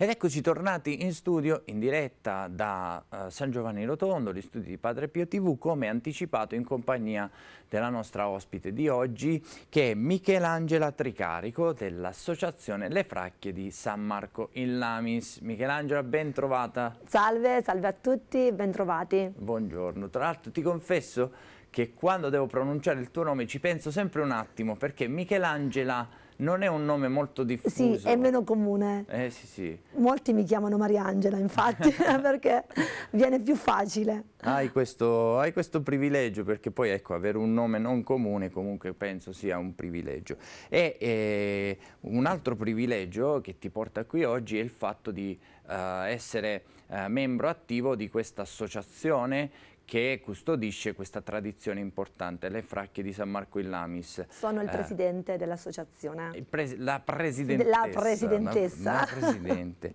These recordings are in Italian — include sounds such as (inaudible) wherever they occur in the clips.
Ed eccoci tornati in studio in diretta da uh, San Giovanni Rotondo, gli studi di Padre Pio TV, come anticipato in compagnia della nostra ospite di oggi, che è Michelangela Tricarico dell'associazione Le Fracchie di San Marco in Lamis. Michelangela, ben trovata. Salve, salve a tutti, ben trovati. Buongiorno. Tra l'altro ti confesso che quando devo pronunciare il tuo nome ci penso sempre un attimo, perché Michelangela non è un nome molto diffuso. Sì, è meno comune. Eh, sì, sì. Molti mi chiamano Mariangela, infatti, (laughs) perché viene più facile. Hai questo, hai questo, privilegio, perché poi ecco, avere un nome non comune comunque penso sia un privilegio. E eh, un altro privilegio che ti porta qui oggi è il fatto di eh, essere eh, membro attivo di questa associazione che custodisce questa tradizione importante, le fracche di San Marco in Lamis. Sono il eh, presidente eh, dell'associazione. Pres la presidentessa. La presidentessa. La, la presidente.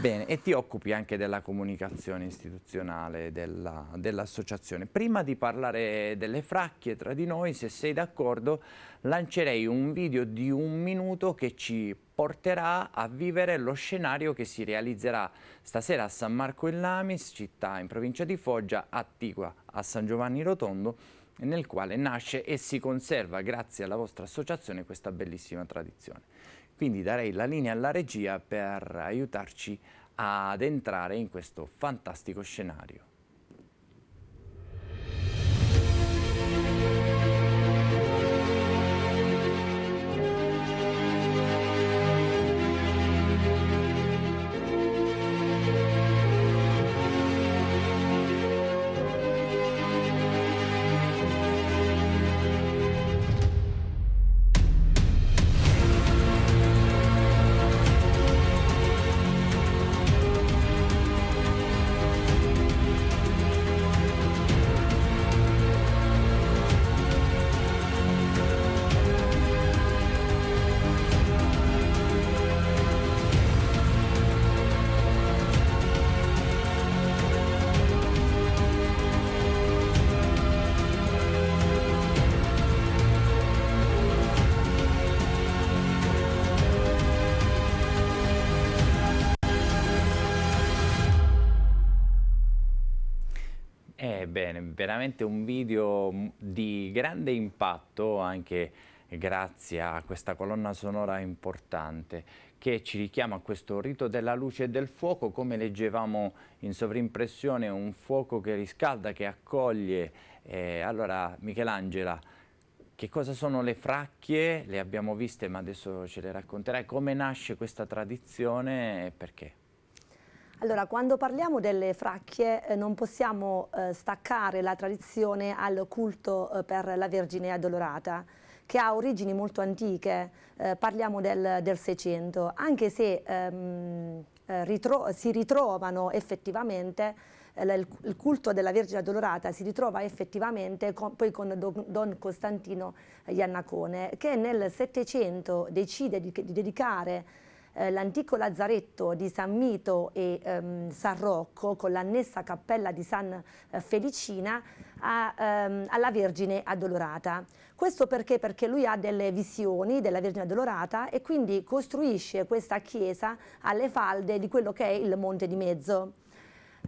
(laughs) Bene, e ti occupi anche della comunicazione istituzionale dell'associazione. Dell Prima di parlare delle fracche tra di noi, se sei d'accordo, lancerei un video di un minuto che ci porterà a vivere lo scenario che si realizzerà stasera a San Marco in Lamis, città in provincia di Foggia, attigua a San Giovanni Rotondo, nel quale nasce e si conserva, grazie alla vostra associazione, questa bellissima tradizione. Quindi darei la linea alla regia per aiutarci ad entrare in questo fantastico scenario. veramente un video mm, di grande impatto anche grazie a questa colonna sonora importante che ci richiama a questo rito della luce e del fuoco, come leggevamo in sovrimpressione, un fuoco che riscalda, che accoglie. Eh, allora, Michelangela, che cosa sono le fracchie? Le abbiamo viste, ma adesso ce le racconterai. Come nasce questa tradizione e perché? Allora, quando parliamo delle fracchie eh, non possiamo eh, staccare la tradizione al culto eh, per la Vergine Addolorata che ha origini molto antiche, eh, parliamo del Seicento, anche se ehm, eh, ritro si ritrovano effettivamente eh, il culto della Vergine Addolorata si ritrova effettivamente con, poi con Don Costantino Iannacone che nel Settecento decide di, di dedicare eh, l'antico lazzaretto di San Mito e ehm, San Rocco con l'annessa cappella di San eh, Felicina a, ehm, alla Vergine Addolorata. Questo perché? Perché lui ha delle visioni della Vergine Addolorata e quindi costruisce questa chiesa alle falde di quello che è il Monte di Mezzo.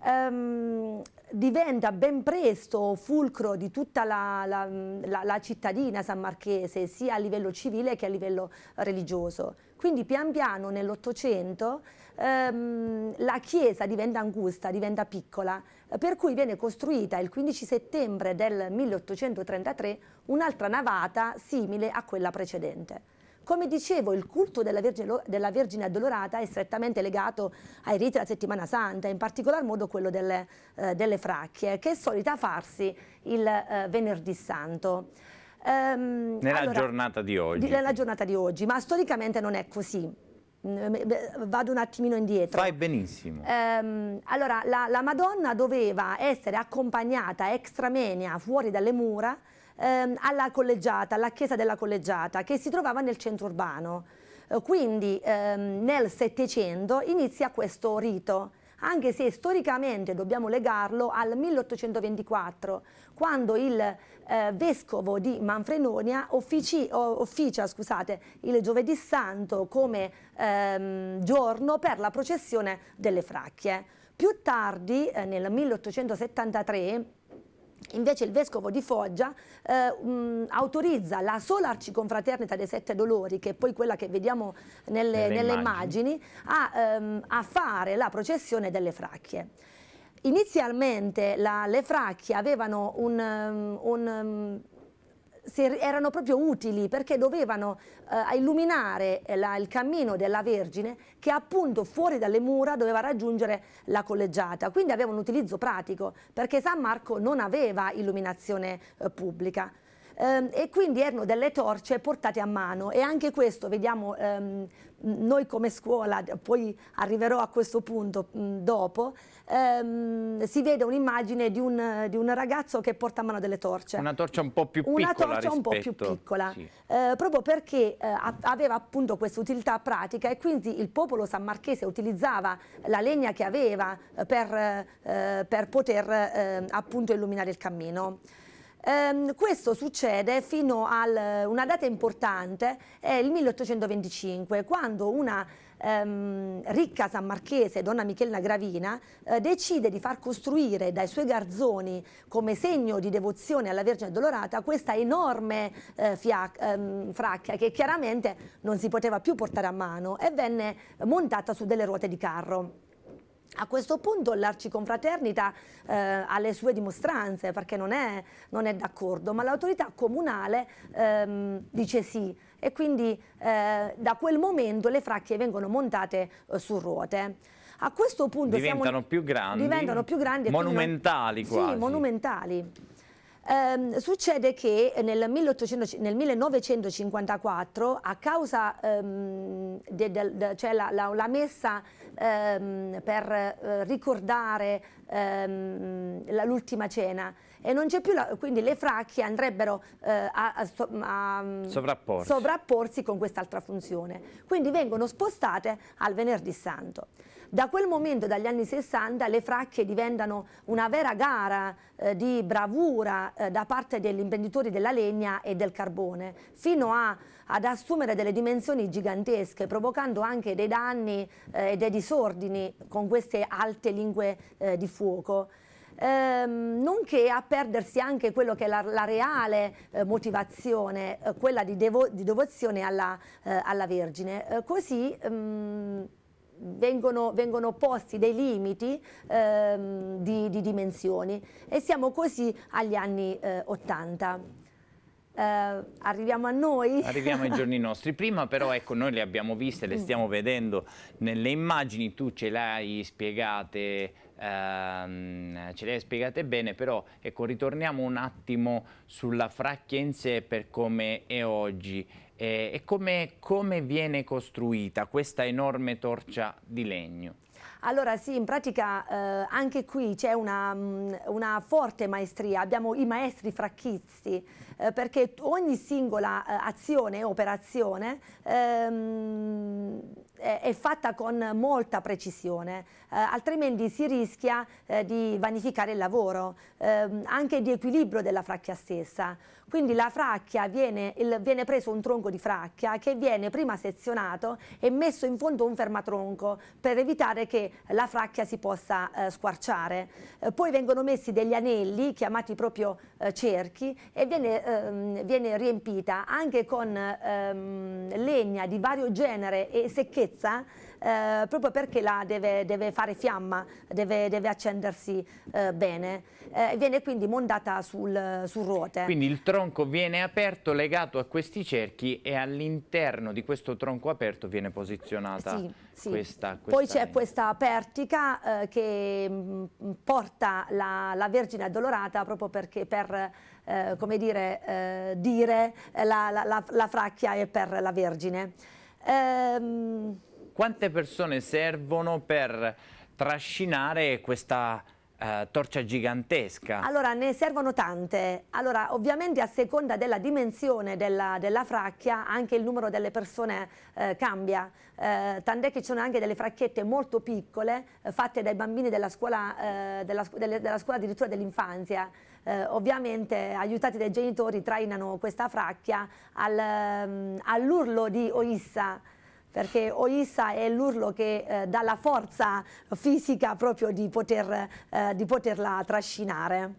Um, diventa ben presto fulcro di tutta la, la, la, la cittadina sammarchese, sia a livello civile che a livello religioso. Quindi pian piano nell'Ottocento ehm, la chiesa diventa angusta, diventa piccola, per cui viene costruita il 15 settembre del 1833 un'altra navata simile a quella precedente. Come dicevo, il culto della Vergine, della Vergine, Addolorata è strettamente legato ai riti della Settimana Santa, in particolar modo quello delle, eh, delle fracchie, che è solita farsi il eh, venerdì santo. Ehm, nella allora, giornata di oggi. nella giornata di oggi, ma storicamente non è così. Mm, vado un attimino indietro. Fai benissimo. Ehm, allora, la, la, Madonna doveva essere accompagnata extramenia fuori dalle mura ehm, alla collegiata, alla chiesa della collegiata, che si trovava nel centro urbano. Eh, quindi ehm, nel Settecento inizia questo rito, anche se storicamente dobbiamo legarlo al 1824, quando il eh, vescovo di Manfrenonia offici, officia scusate, il giovedì santo come ehm, giorno per la processione delle fracchie. Più tardi, eh, nel 1873, Invece il vescovo di Foggia eh, mh, mm, autorizza la sola arciconfraternita dei Sette Dolori, che è poi quella che vediamo nelle, nelle, nelle immagini, immagini a, ehm, a fare la processione delle fracchie. Inizialmente la, le fracchie avevano un, um, un um, erano proprio utili perché dovevano eh, illuminare eh, la, il cammino della Vergine che appunto fuori dalle mura doveva raggiungere la collegiata, quindi aveva un utilizzo pratico perché San Marco non aveva illuminazione eh, pubblica. Eh, e quindi erano delle torce portate a mano e anche questo vediamo ehm, noi come scuola, poi arriverò a questo punto mh, mm, dopo, ehm, si vede un'immagine di un, di un, ragazzo che porta a mano delle torce. Una torcia un po' più piccola. Una torcia rispetto... un po' più piccola, sì. eh, proprio perché eh, aveva appunto questa utilità pratica e quindi il popolo sammarchese utilizzava la legna che aveva eh, per, eh, per poter eh, appunto illuminare il cammino. Ehm, questo succede fino a una data importante, è il 1825, quando una ehm, ricca sammarchese, donna Michelina Gravina, eh, decide di far costruire dai suoi garzoni, come segno di devozione alla Vergine Dolorata, questa enorme eh, ehm, fracchia che chiaramente non si poteva più portare a mano e venne montata su delle ruote di carro. A questo punto l'Arciconfraternita eh, ha le sue dimostranze perché non è, è d'accordo, ma l'autorità comunale ehm, dice sì e quindi eh, da quel momento le fracchie vengono montate eh, su ruote. A questo punto diventano siamo, più grandi, diventano più grandi monumentali quindi, quasi. Sì, monumentali. Ehm, succede che nel, 1800, nel, 1954, a causa ehm, della cioè messa ehm, per eh, ricordare ehm, l'ultima cena, e non c'è più la, quindi le fracchie andrebbero eh, a, a, a sovrapporsi. sovrapporsi. con quest'altra funzione quindi vengono spostate al venerdì santo da quel momento, dagli anni 60, le fracche diventano una vera gara eh, di bravura eh, da parte degli imprenditori della legna e del carbone, fino a, ad assumere delle dimensioni gigantesche, provocando anche dei danni eh, e dei disordini con queste alte lingue eh, di fuoco. Ehm, nonché a perdersi anche quello che è la, la reale eh, motivazione, eh, quella di, devo, di, devozione alla, eh, alla Vergine. Eh, così ehm vengono, vengono, posti dei limiti ehm, di, di, dimensioni e siamo così agli anni eh, 80. Uh, eh, arriviamo a noi. Arriviamo ai giorni (laughs) nostri. Prima però ecco noi le abbiamo viste, le mm. stiamo vedendo nelle immagini, tu ce le hai spiegate, ehm, ce le hai spiegate bene, però ecco ritorniamo un attimo sulla fracchia in sé per come è oggi eh, e come, come viene costruita questa enorme torcia di legno? Allora sì, in pratica eh, anche qui c'è una, mm, una, forte maestria, abbiamo i maestri fracchizzi, eh, perché ogni singola eh, azione e operazione ehm, è, è, fatta con molta precisione, eh, altrimenti si rischia eh, di vanificare il lavoro, ehm, anche di equilibrio della fracchia stessa. Quindi la fracchia viene, il, viene preso un tronco di fracchia che viene prima sezionato e messo in fondo un fermatronco per evitare che la fracchia si possa eh, squarciare. Eh, poi vengono messi degli anelli chiamati proprio eh, cerchi e viene, ehm, viene, riempita anche con ehm, legna di vario genere e secchezza eh, proprio perché là deve, deve fare fiamma, deve, deve accendersi eh, bene. Eh, viene quindi mondata sul, su ruote. Quindi il tronco viene aperto, legato a questi cerchi e all'interno di questo tronco aperto viene posizionata sì, sì. questa, questa... Poi c'è questa pertica eh, che mh, mm, porta la, la Vergine addolorata proprio perché per... Eh, come dire, eh, dire eh, la, la, la, la, fracchia è per la Vergine. Ehm quante persone servono per trascinare questa eh, torcia gigantesca? Allora ne servono tante, allora ovviamente a seconda della dimensione della, della fracchia anche il numero delle persone eh, cambia, eh, tant'è che ci sono anche delle fracchette molto piccole eh, fatte dai bambini della scuola, eh, della, delle, della scuola addirittura dell'infanzia. Eh, ovviamente aiutati dai genitori trainano questa fracchia al, mm, all'urlo di Oissa perché Oissa è l'urlo che eh, dà la forza fisica proprio di, poter, eh, di poterla trascinare.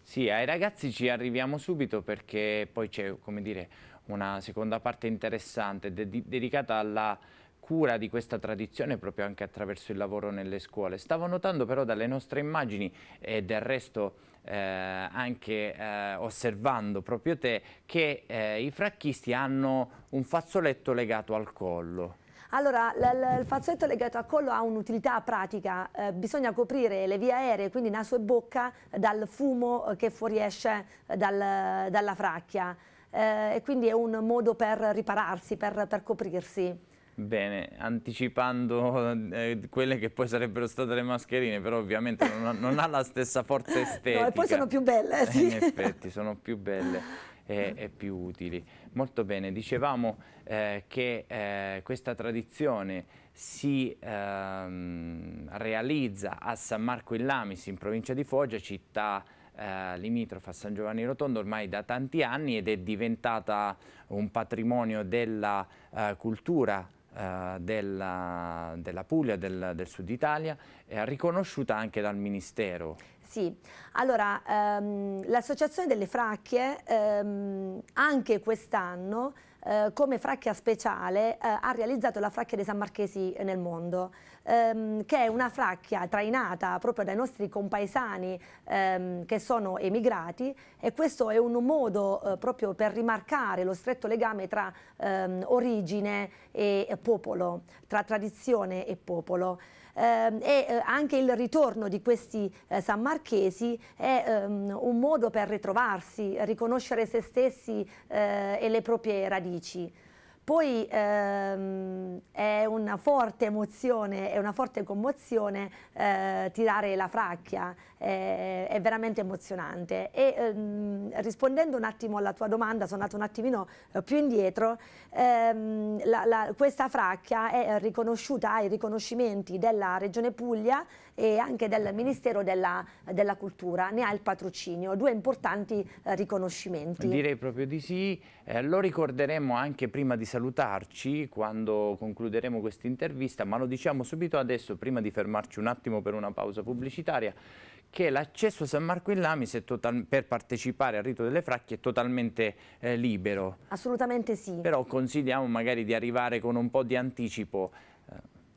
Sì, ai ragazzi ci arriviamo subito perché poi c'è, come dire, una seconda parte interessante de dedicata alla cura di questa tradizione proprio anche attraverso il lavoro nelle scuole. Stavo notando però dalle nostre immagini e del resto eh, anche eh, osservando proprio te, che eh, i fracchisti hanno un fazzoletto legato al collo. Allora, il fazzoletto legato al collo ha un'utilità pratica, eh, bisogna coprire le vie aeree, quindi naso e bocca, dal fumo eh, che fuoriesce dal, dalla fracchia eh, e quindi è un modo per ripararsi, per, per coprirsi. Bene, anticipando (laughs) eh, quelle che poi sarebbero state le mascherine, però ovviamente non ha, non ha la stessa forza estetica. (laughs) No, e poi sono più belle. Eh, sì. In effetti, sono più belle e, (laughs) e più utili. Molto bene, dicevamo eh, che eh, questa tradizione si ehm, realizza a San Marco in Lamis, in provincia di Foggia, città eh, limitrofa a San Giovanni Rotondo ormai da tanti anni ed è diventata un patrimonio della eh, cultura eh, della, della, Puglia, del, del Sud Italia, è riconosciuta anche dal Ministero. Sì, allora ehm, l'Associazione delle Fracchie ehm, anche quest'anno eh, come fracchia speciale eh, ha realizzato la fracchia dei San Marchesi nel mondo, ehm, che è una fracchia trainata proprio dai nostri compaesani ehm, che sono emigrati e questo è un modo eh, proprio per rimarcare lo stretto legame tra ehm, origine e, e popolo, tra tradizione e popolo. Ehm, e eh, anche il ritorno di questi eh, sammarchesi è ehm, un modo per ritrovarsi, riconoscere se stessi eh, e le proprie radici. Poi ehm, è una forte emozione, è una forte commozione eh, tirare la fracchia, eh, è veramente emozionante. E ehm, rispondendo un attimo alla tua domanda, sono andata un attimino eh, più indietro, ehm, la, la, questa fracchia è riconosciuta ai riconoscimenti della Regione Puglia e anche del Ministero della, della Cultura, ne ha il patrocinio, due importanti eh, riconoscimenti. Direi proprio di sì, eh, lo ricorderemo anche prima di salutarci quando concluderemo questa intervista, ma lo diciamo subito adesso prima di fermarci un attimo per una pausa pubblicitaria che l'accesso a San Marco in Lamis per partecipare al rito delle fracche è totalmente eh, libero. Assolutamente sì. Però consigliamo magari di arrivare con un po' di anticipo.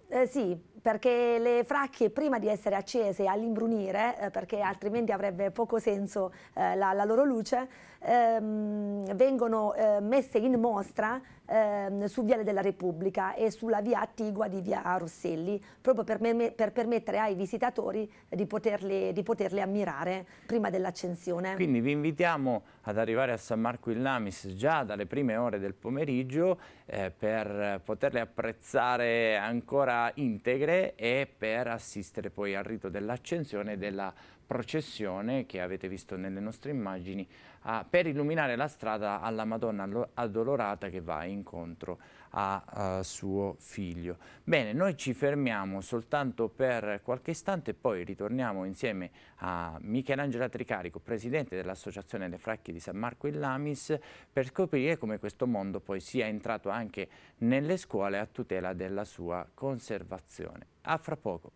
Eh, sì, perché le fracche prima di essere accese all'imbrunire, eh, perché altrimenti avrebbe poco senso eh, la, la, loro luce, ehm, vengono eh, messe in mostra ehm, su Viale della Repubblica e sulla via attigua di via Rosselli, proprio per, me, per permettere ai visitatori di poterle, di poterle ammirare prima dell'accensione. Quindi vi invitiamo ad arrivare a San Marco in Lamis già dalle prime ore del pomeriggio eh, per poterle apprezzare ancora integre iniziale e per assistere poi al rito dell'accensione e della processione che avete visto nelle nostre immagini ah, per illuminare la strada alla Madonna addolorata che va incontro a uh, suo figlio. Bene, noi ci fermiamo soltanto per qualche istante e poi ritorniamo insieme a Michelangelo Tricarico, presidente dell'Associazione dei Fracchi di San Marco in Lamis, per scoprire come questo mondo poi sia entrato anche nelle scuole a tutela della sua conservazione. A fra poco.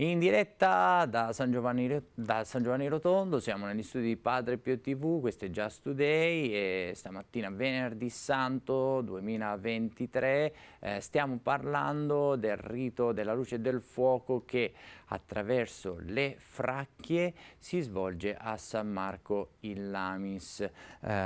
In diretta da San, Giovanni, da San Giovanni Rotondo, siamo negli studi di Padre Pio TV, questo è Just Today e stamattina venerdì santo 2023 eh, stiamo parlando del rito della luce e del fuoco che attraverso le fracchie si svolge a San Marco in Lamis. Eh,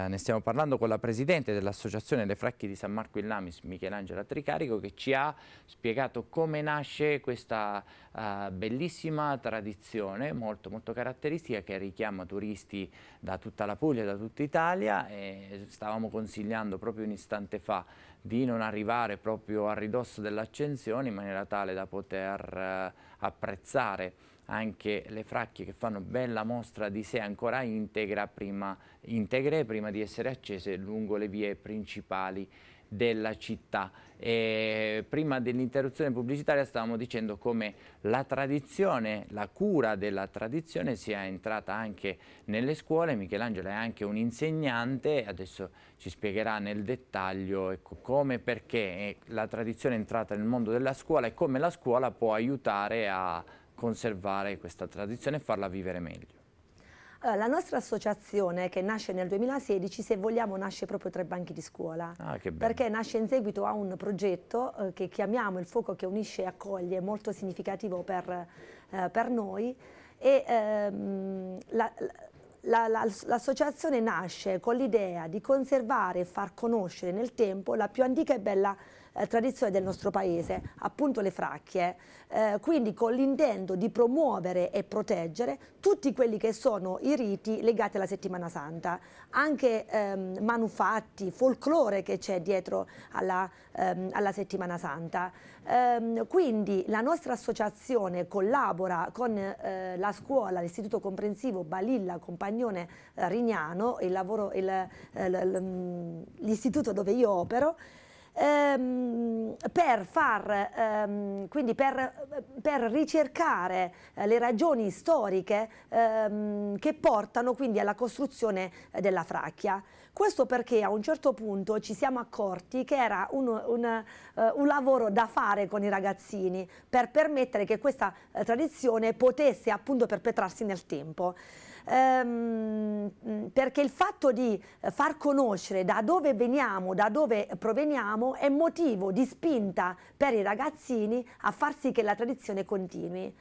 ne stiamo parlando con la presidente dell'associazione Le Fracchie di San Marco in Lamis, Michelangelo Tricarico, che ci ha spiegato come nasce questa eh, bellissima tradizione molto, molto caratteristica che richiama turisti da tutta la Puglia, da tutta Italia e stavamo consigliando proprio un istante fa di non arrivare proprio a ridosso dell'accensione in maniera tale da poter eh, apprezzare anche le fracche che fanno bella mostra di sé ancora integra prima, integre prima di essere accese lungo le vie principali della città. E prima dell'interruzione pubblicitaria stavamo dicendo come la tradizione, la cura della tradizione sia entrata anche nelle scuole, Michelangelo è anche un insegnante, adesso ci spiegherà nel dettaglio ecco, come e perché la tradizione è entrata nel mondo della scuola e come la scuola può aiutare a conservare questa tradizione e farla vivere meglio. Eh, la nostra associazione che nasce nel 2016, se vogliamo, nasce proprio tra i banchi di scuola. Ah, perché nasce in seguito a un progetto eh, che chiamiamo Il fuoco che unisce e accoglie, molto significativo per, eh, per noi. E, ehm, l'associazione la, la, nasce con l'idea di conservare e far conoscere nel tempo la più antica e bella eh, tradizione del nostro paese, appunto le fracchie, eh, quindi con l'intento di promuovere e proteggere tutti quelli che sono i riti legati alla settimana santa, anche ehm, manufatti, folklore che c'è dietro alla, ehm, alla, settimana santa. Ehm, quindi la nostra associazione collabora con eh, la scuola, l'istituto comprensivo Balilla Compagnone eh, Rignano, eh, mm, l'istituto dove io opero, ehm, per, far, ehm, per, per, ricercare eh, le ragioni storiche ehm, che portano quindi alla costruzione della fracchia. Questo perché a un certo punto ci siamo accorti che era un, un, eh, un lavoro da fare con i ragazzini per permettere che questa eh, tradizione potesse appunto perpetrarsi nel tempo. Ehm, perché il fatto di eh, far conoscere da dove veniamo, da dove proveniamo, è motivo di spinta per i ragazzini a far sì che la tradizione continui.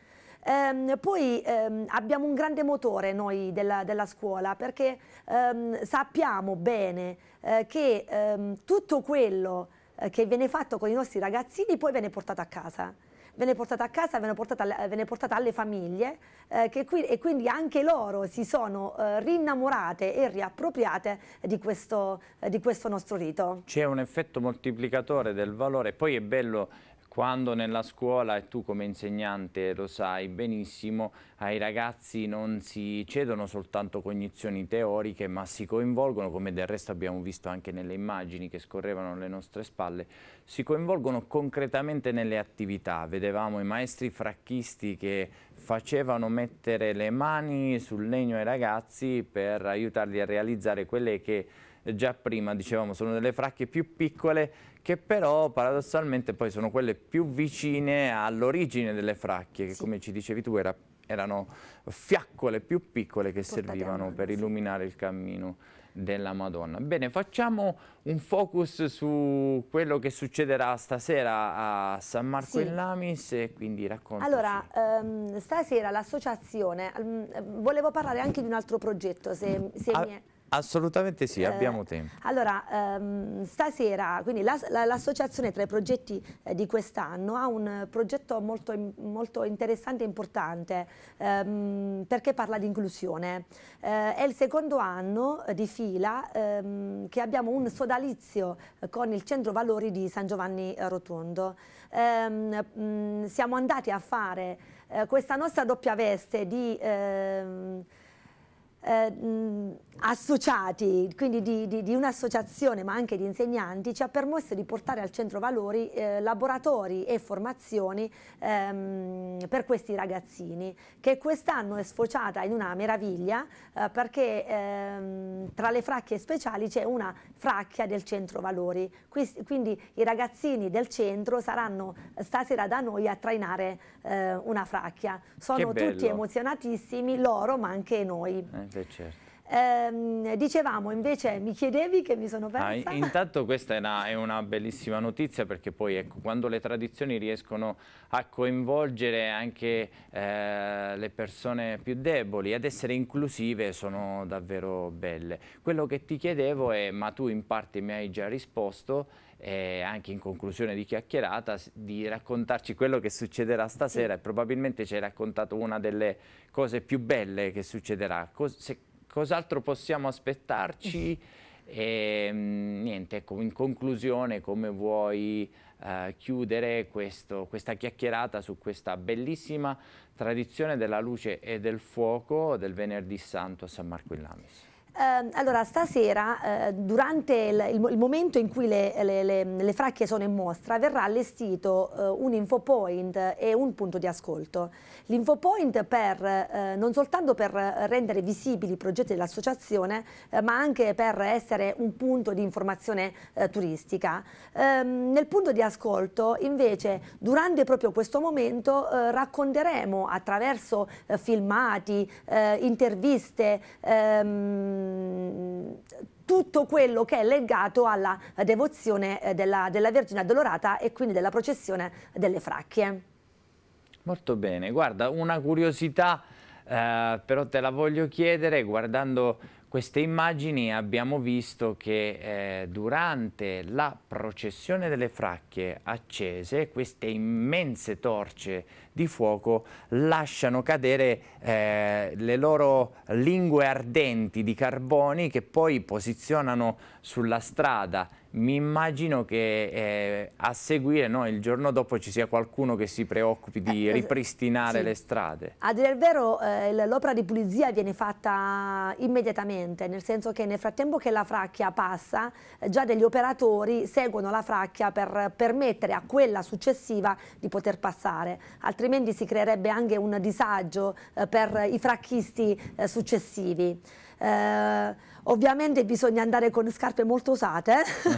Ehm, poi ehm, abbiamo un grande motore noi della, della scuola perché ehm, sappiamo bene eh, che ehm, tutto quello eh, che viene fatto con i nostri ragazzini poi viene portato a casa viene portata a casa, viene portata, viene portata alle famiglie eh, qui, e quindi anche loro si sono eh, rinnamorate e riappropriate di questo, di questo nostro rito. C'è un effetto moltiplicatore del valore, poi è bello quando nella scuola, e tu come insegnante lo sai benissimo, ai ragazzi non si cedono soltanto cognizioni teoriche, ma si coinvolgono, come del resto abbiamo visto anche nelle immagini che scorrevano alle nostre spalle, si coinvolgono concretamente nelle attività. Vedevamo i maestri fracchisti che facevano mettere le mani sul legno ai ragazzi per aiutarli a realizzare quelle che già prima dicevamo sono delle fracche più piccole che però paradossalmente poi sono quelle più vicine all'origine delle fracchie, che sì. come ci dicevi tu era, erano fiaccole più piccole che Portate servivano per illuminare il cammino della Madonna. Bene, facciamo un focus su quello che succederà stasera a San Marco sì. in Lamis e quindi raccontaci. Allora, ehm, stasera l'associazione, mm, volevo parlare anche di un altro progetto, se, se ah, mi è... Assolutamente sì, eh, abbiamo tempo. Eh, allora, ehm, stasera, quindi l'associazione la, la, tra i progetti eh, di quest'anno ha un progetto molto, molto interessante e importante ehm, perché parla di inclusione. Eh, è il secondo anno eh, di fila ehm, che abbiamo un sodalizio eh, con il Centro Valori di San Giovanni Rotondo. Ehm, mm, siamo andati a fare questa nostra doppia veste di ehm, eh, associati, quindi di, di, di un'associazione ma anche di insegnanti, ci ha permesso di portare al centro valori eh, laboratori e formazioni ehm, per questi ragazzini, che quest'anno è sfociata in una meraviglia eh, perché ehm, tra le fracche speciali c'è una fracchia del centro valori, quindi i ragazzini del centro saranno eh, stasera da noi a trainare eh, una fracchia. Sono tutti emozionatissimi loro ma anche noi. Eh, Beh, certo. Eh, dicevamo invece, mi chiedevi che mi sono ah, persa. Ah, intanto questa è una, è una, bellissima notizia perché poi ecco, quando le tradizioni riescono a coinvolgere anche eh, le persone più deboli, ad essere inclusive sono davvero belle. Quello che ti chiedevo è, ma tu in parte mi hai già risposto, eh, anche in conclusione di chiacchierata, di raccontarci quello che succederà stasera e probabilmente ci hai raccontato una delle cose più belle che succederà. Cos cos'altro possiamo aspettarci? E ehm, niente, ecco, in conclusione come vuoi eh, chiudere questo, questa chiacchierata su questa bellissima tradizione della luce e del fuoco del venerdì santo a San Marco in Lamis? Ehm, allora, stasera, eh, durante il, il, il, momento in cui le, le, le, le, fracchie sono in mostra, verrà allestito eh, un infopoint e un punto di ascolto. L'infopoint per, eh, non soltanto per rendere visibili i progetti dell'associazione, eh, ma anche per essere un punto di informazione eh, turistica. Ehm, nel punto di ascolto, invece, durante proprio questo momento, eh, racconteremo attraverso filmati, interviste, ehm, tutto quello che è legato alla devozione eh, della, della Vergine Addolorata e quindi della processione delle fracchie. Molto bene, guarda una curiosità eh, però te la voglio chiedere guardando queste immagini abbiamo visto che eh, durante la processione delle Fracchie accese queste immense torce di fuoco lasciano cadere eh, le loro lingue ardenti di carboni che poi posizionano sulla strada. Mi immagino che eh, a seguire no, il giorno dopo ci sia qualcuno che si preoccupi di eh, ripristinare sì. le strade. A dire il vero eh, l'opera di pulizia viene fatta immediatamente, nel senso che nel frattempo che la fracchia passa, eh, già degli operatori seguono la fracchia per permettere a quella successiva di poter passare, altrimenti altrimenti si creerebbe anche un disagio eh, per i fracchisti eh, successivi. Eh, ovviamente bisogna andare con scarpe molto usate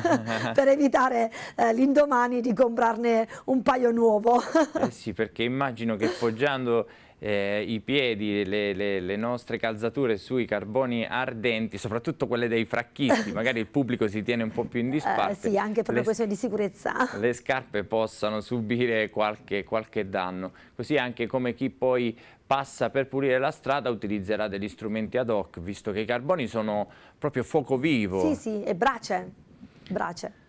(laughs) per evitare eh, l'indomani di comprarne un paio nuovo. eh sì, perché immagino che poggiando eh, i piedi, le, le, le, nostre calzature sui carboni ardenti, soprattutto quelle dei fracchisti, (laughs) magari il pubblico si tiene un po' più in eh, disparte. Eh, sì, anche per le questioni di sicurezza. (laughs) Le scarpe possano subire qualche, qualche danno, così anche come chi poi passa per pulire la strada utilizzerà degli strumenti ad hoc, visto che i carboni sono proprio fuoco vivo. Sì, sì, e brace, brace.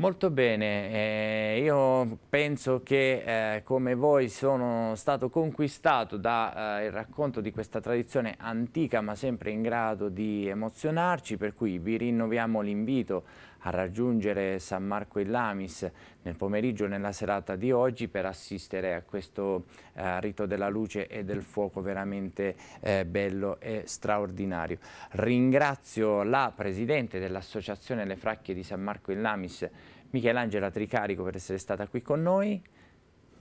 Molto bene, eh, io penso che eh, come voi sono stato conquistato dal eh, racconto di questa tradizione antica ma sempre in grado di emozionarci, per cui vi rinnoviamo l'invito a raggiungere San Marco in Lamis nel pomeriggio nella serata di oggi per assistere a questo eh, rito della luce e del fuoco veramente eh, bello e straordinario. Ringrazio la Presidente dell'Associazione Le Fracchie di San Marco in Lamis, Michelangela Tricarico per essere stata qui con noi.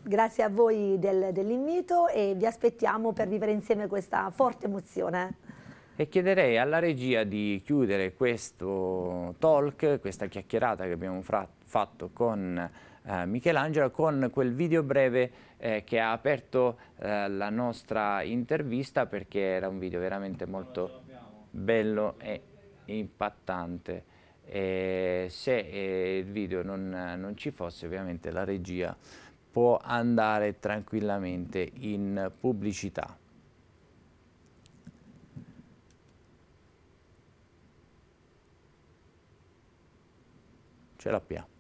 Grazie a voi del, dell'invito e vi aspettiamo per vivere insieme questa forte emozione e chiederei alla regia di chiudere questo talk, questa chiacchierata che abbiamo fatto con eh, Michelangelo, con quel video breve eh, che ha aperto eh, la nostra intervista perché era un video veramente molto bello e impattante. E se eh, il video non, non ci fosse ovviamente la regia può andare tranquillamente in pubblicità. ce l'abbiamo.